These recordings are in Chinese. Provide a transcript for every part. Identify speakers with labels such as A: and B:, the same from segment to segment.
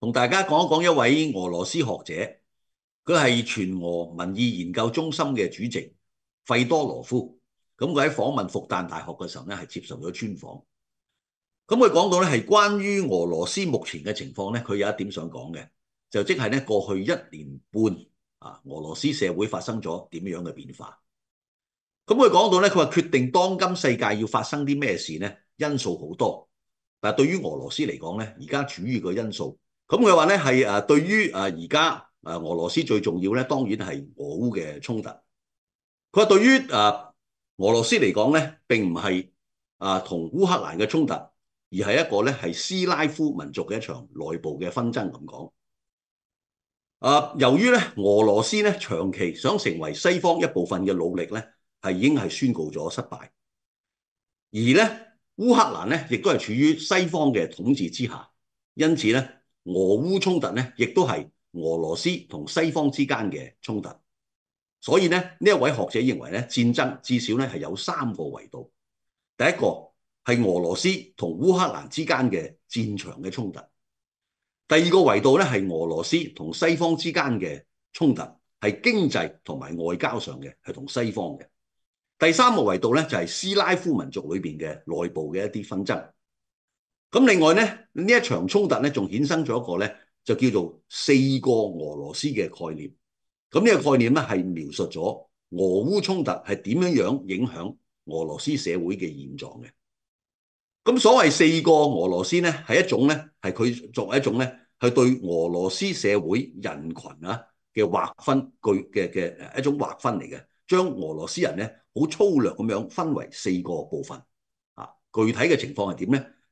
A: 同大家讲一讲一位俄罗斯学者，佢系全俄民意研究中心嘅主席费多罗夫。咁佢喺访问复旦大学嘅时候咧，系接受咗专访。咁佢讲到咧，系关于俄罗斯目前嘅情况咧，佢有一点想讲嘅，就即系咧过去一年半啊，俄罗斯社会发生咗点样嘅变化。咁佢讲到咧，佢话决定当今世界要发生啲咩事咧，因素好多。但系对于俄罗斯嚟讲咧，而家主要嘅因素。咁佢話咧係誒對於誒而家誒俄羅斯最重要咧，當然係俄烏嘅衝突。佢話對於誒俄羅斯嚟講咧，並唔係誒同烏克蘭嘅衝突，而係一個咧係斯拉夫民族嘅一場內部嘅紛爭咁講。誒由於咧俄羅斯咧長期想成為西方一部分嘅努力咧，係已經係宣告咗失敗。而咧烏克蘭咧亦都係處於西方嘅統治之下，因此咧。俄烏衝突咧，亦都係俄羅斯同西方之間嘅衝突。所以咧，呢一位學者認為咧，戰爭至少咧係有三個維度。第一個係俄羅斯同烏克蘭之間嘅戰場嘅衝突。第二個維度咧係俄羅斯同西方之間嘅衝突，係經濟同埋外交上嘅，係同西方嘅。第三個維度咧就係斯拉夫民族裏面嘅內部嘅一啲紛爭。咁另外咧，呢一場衝突咧，仲衍生咗一個咧，就叫做四個俄羅斯嘅概念。咁呢個概念咧，係描述咗俄烏衝突係點樣樣影響俄羅斯社會嘅現狀嘅。咁所謂四個俄羅斯咧，係一種咧，係佢作一種咧，係對俄羅斯社會人群啊嘅劃分，具嘅嘅一種劃分嚟嘅。將俄羅斯人咧，好粗略咁樣分為四個部分啊。具體嘅情況係點咧？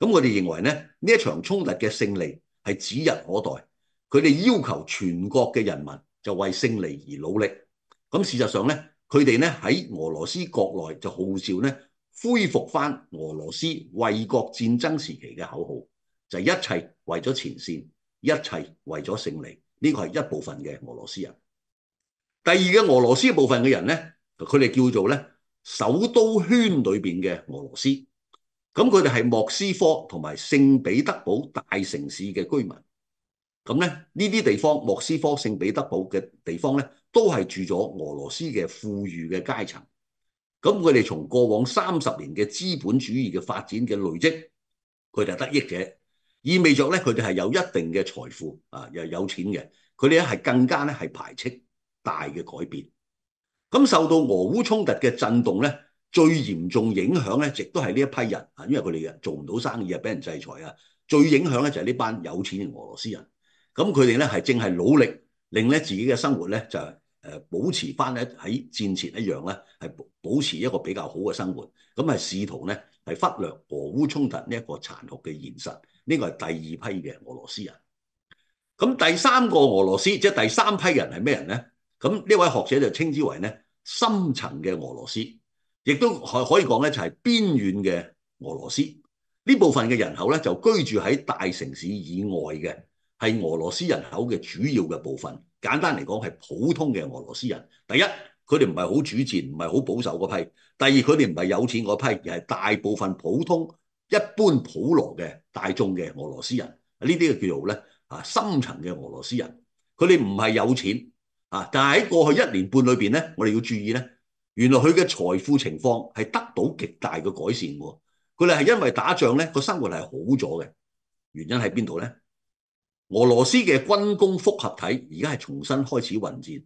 A: 咁我哋認為咧，呢一場衝突嘅勝利係指日可待。佢哋要求全國嘅人民就為勝利而努力。咁事實上咧，佢哋咧喺俄羅斯國內就號召咧，恢復翻俄羅斯為國戰爭時期嘅口號，就係一切為咗前線，一切為咗勝利。呢個係一部分嘅俄羅斯人。第二嘅俄羅斯部分嘅人咧，佢哋叫做咧首都圈裏面嘅俄羅斯。咁佢哋系莫斯科同埋圣彼得堡大城市嘅居民，咁咧呢啲地方莫斯科、圣彼得堡嘅地方咧，都系住咗俄罗斯嘅富裕嘅阶层。咁佢哋从过往三十年嘅资本主义嘅发展嘅累积，佢哋得益者，意味着咧佢哋系有一定嘅财富啊，又有钱嘅。佢哋咧系更加咧系排斥大嘅改变。咁受到俄乌冲突嘅震动咧。最嚴重影響咧，亦都係呢一批人，因為佢哋做唔到生意啊，俾人制裁啊。最影響咧就係呢班有錢嘅俄羅斯人。咁佢哋咧係正係努力令咧自己嘅生活咧就誒保持翻咧喺戰前一樣咧，係保持一個比較好嘅生活。咁係試圖咧係忽略俄烏衝突呢一個殘酷嘅現實。呢個係第二批嘅俄羅斯人。咁第三個俄羅斯，即係第三批人係咩人咧？咁呢位學者就稱之為咧深層嘅俄羅斯。亦都可可以讲咧，就系边远嘅俄罗斯呢部分嘅人口咧，就居住喺大城市以外嘅，系俄罗斯人口嘅主要嘅部分。简单嚟讲，系普通嘅俄罗斯人。第一，佢哋唔系好主战，唔系好保守嗰批；第二，佢哋唔系有钱嗰批，而系大部分普通、一般普罗嘅大众嘅俄罗斯人。呢啲叫做咧啊，深层嘅俄罗斯人。佢哋唔系有钱啊，但系喺过去一年半里边咧，我哋要注意咧。原来佢嘅财富情况系得到极大嘅改善，佢哋系因为打仗咧个生活系好咗嘅。原因喺边度咧？俄罗斯嘅军工复合体而家系重新开始運戰，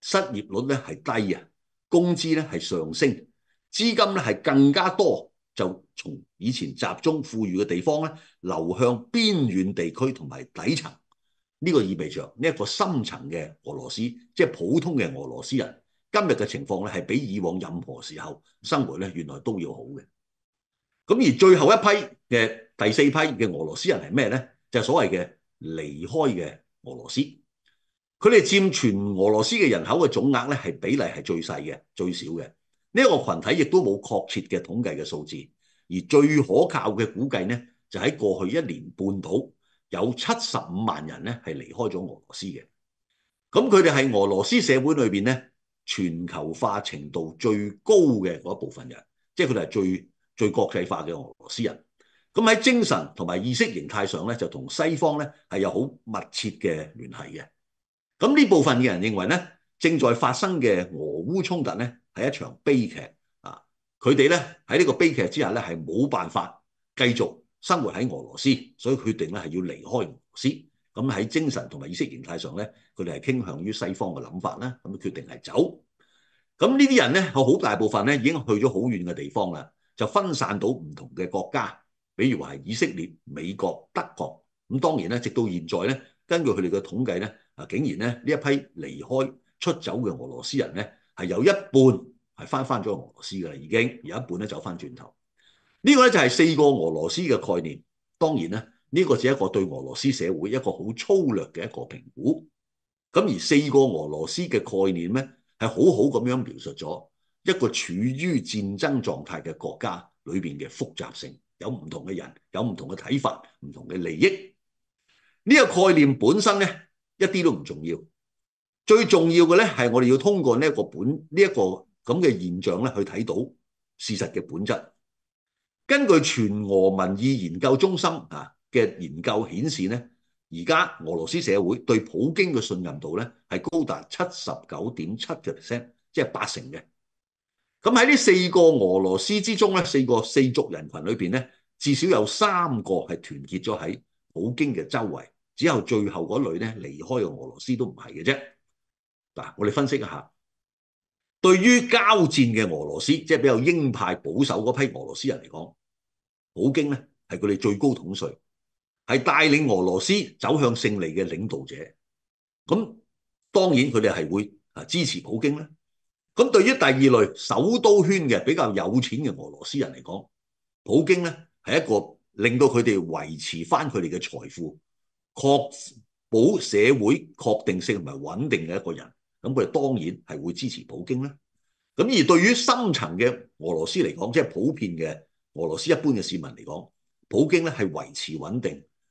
A: 失业率咧系低啊，工资咧系上升，资金咧系更加多，就从以前集中富裕嘅地方咧流向边远地区同埋底层。呢个意味着呢一个深层嘅俄罗斯，即系普通嘅俄罗斯人。今日嘅情況咧，係比以往任何時候生活咧，原來都要好嘅。咁而最後一批嘅第四批嘅俄羅斯人係咩咧？就係所謂嘅離開嘅俄羅斯。佢哋佔全俄羅斯嘅人口嘅總額咧，係比例係最細嘅、最少嘅。呢一個群體亦都冇確切嘅統計嘅數字，而最可靠嘅估計咧，就喺過去一年半度有七十五萬人咧係離開咗俄羅斯嘅。咁佢哋係俄羅斯社會裏面咧。全球化程度最高嘅嗰一部分人，即係佢哋係最最國際化嘅俄羅斯人。咁喺精神同埋意識形態上咧，就同西方咧係有好密切嘅聯繫嘅。咁呢部分嘅人認為咧，正在發生嘅俄烏衝突咧係一場悲劇啊！佢哋咧喺呢個悲劇之下咧係冇辦法繼續生活喺俄羅斯，所以決定咧係要離開俄羅斯。咁喺精神同埋意識形態上咧，佢哋係傾向於西方嘅諗法啦。咁決定係走。咁呢啲人咧，有好大部分咧已經去咗好遠嘅地方啦，就分散到唔同嘅國家，比如話係以色列、美國、德國。咁當然咧，直到現在咧，根據佢哋嘅統計咧，啊，竟然咧呢一批離開出走嘅俄羅斯人咧，係有一半係翻返咗俄羅斯嘅啦，已經有一半咧走翻轉頭。呢個咧就係四個俄羅斯嘅概念。當然咧。呢個只係一個對俄羅斯社會一個好粗略嘅一個評估，咁而四個俄羅斯嘅概念咧，係好好咁樣描述咗一個處於戰爭狀態嘅國家裏面嘅複雜性，有唔同嘅人，有唔同嘅睇法，唔同嘅利益。呢個概念本身咧一啲都唔重要，最重要嘅咧係我哋要通過呢一個本呢一個咁嘅現象咧去睇到事實嘅本質。根據全俄民意研究中心啊。嘅研究顯示咧，而家俄羅斯社會對普京嘅信任度咧係高達七十九點七嘅 percent，即係八成嘅。咁喺呢四個俄羅斯之中咧，四個四族人群裏邊咧，至少有三個係團結咗喺普京嘅周圍，只有最後嗰類咧離開俄羅斯都唔係嘅啫。嗱，我哋分析一下，對於交戰嘅俄羅斯，即係比較英派保守嗰批俄羅斯人嚟講，普京咧係佢哋最高統帥。系帶領俄羅斯走向勝利嘅領導者，咁當然佢哋係會啊支持普京啦。咁對於第二類首都圈嘅比較有錢嘅俄羅斯人嚟講，普京咧係一個令到佢哋維持翻佢哋嘅財富、確保社會確定性同埋穩定嘅一個人。咁佢哋當然係會支持普京啦。咁而對於深層嘅俄羅斯嚟講，即係普遍嘅俄羅斯一般嘅市民嚟講，普京咧係維持穩定。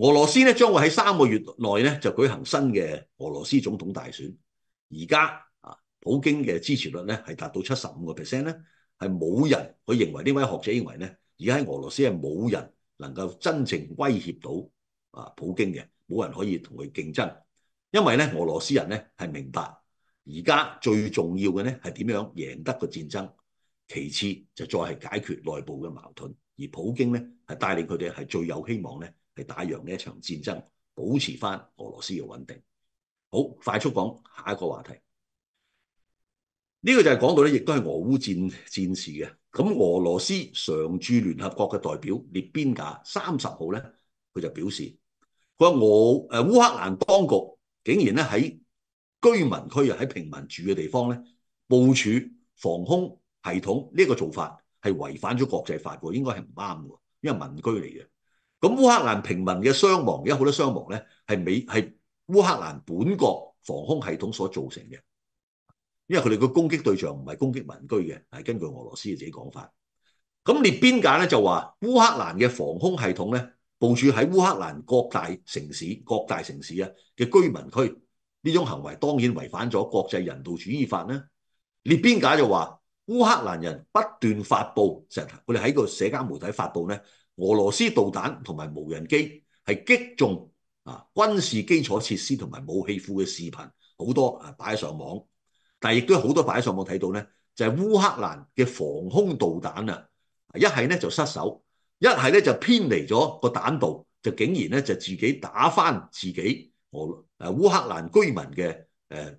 A: 俄羅斯咧將會喺三個月內咧就舉行新嘅俄羅斯總統大選。而家啊，普京嘅支持率咧係達到七十五個 percent 咧，係冇人佢認為呢位學者認為咧，而家喺俄羅斯係冇人能夠真正威脅到啊普京嘅，冇人可以同佢競爭，因為咧俄羅斯人咧係明白而家最重要嘅咧係點樣贏得個戰爭，其次就再係解決內部嘅矛盾，而普京咧係帶領佢哋係最有希望咧。系打洋呢一场战争，保持翻俄罗斯嘅稳定。好快速讲下一个话题，呢个就系讲到咧，亦都系俄乌战战事嘅。咁俄罗斯常驻联合国嘅代表列边架三十号咧，佢就表示，佢话俄诶乌克兰当局竟然咧喺居民区啊，喺平民住嘅地方咧部署防空系统，呢个做法系违反咗国际法，应该系唔啱嘅，因为民居嚟嘅。咁烏克蘭平民嘅傷亡，而家好多傷亡咧，係美係烏克蘭本國防空系統所造成嘅，因為佢哋嘅攻擊對象唔係攻擊民居嘅，係根據俄羅斯嘅自己講法。咁列邊解咧就話烏克蘭嘅防空系統咧部署喺烏克蘭各大城市、各大城市啊嘅居民區，呢種行為當然違反咗國際人道主義法啦。列邊解就話烏克蘭人不斷發布，成日佢哋喺個社交媒體發布咧。俄羅斯導彈同埋無人機係擊中啊軍事基礎設施同埋武器庫嘅視頻好多啊擺喺上網，但亦都好多擺喺上網睇到咧，就係烏克蘭嘅防空導彈啊，一係咧就失手，一係咧就偏離咗個彈道，就竟然咧就自己打翻自己俄誒烏克蘭居民嘅誒。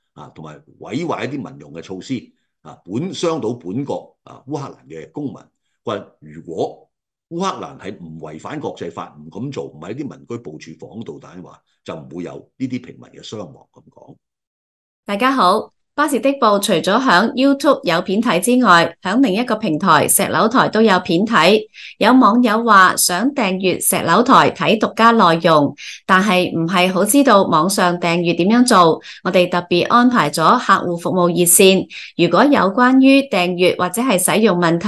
A: 啊，同埋毀壞一啲民用嘅措施啊，本傷到本國啊烏克蘭嘅公民。佢如果烏克蘭係唔違反國際法，唔咁做，唔喺啲民居、部署防導彈嘅話，就唔會有呢啲平民嘅傷亡咁講。
B: 大家好。巴士的报除咗响 YouTube 有片睇之外，响另一个平台石榴台都有片睇。有网友话想订阅石榴台睇独家内容，但系唔系好知道网上订阅点样做。我哋特别安排咗客户服务热线，如果有关于订阅或者系使用问题。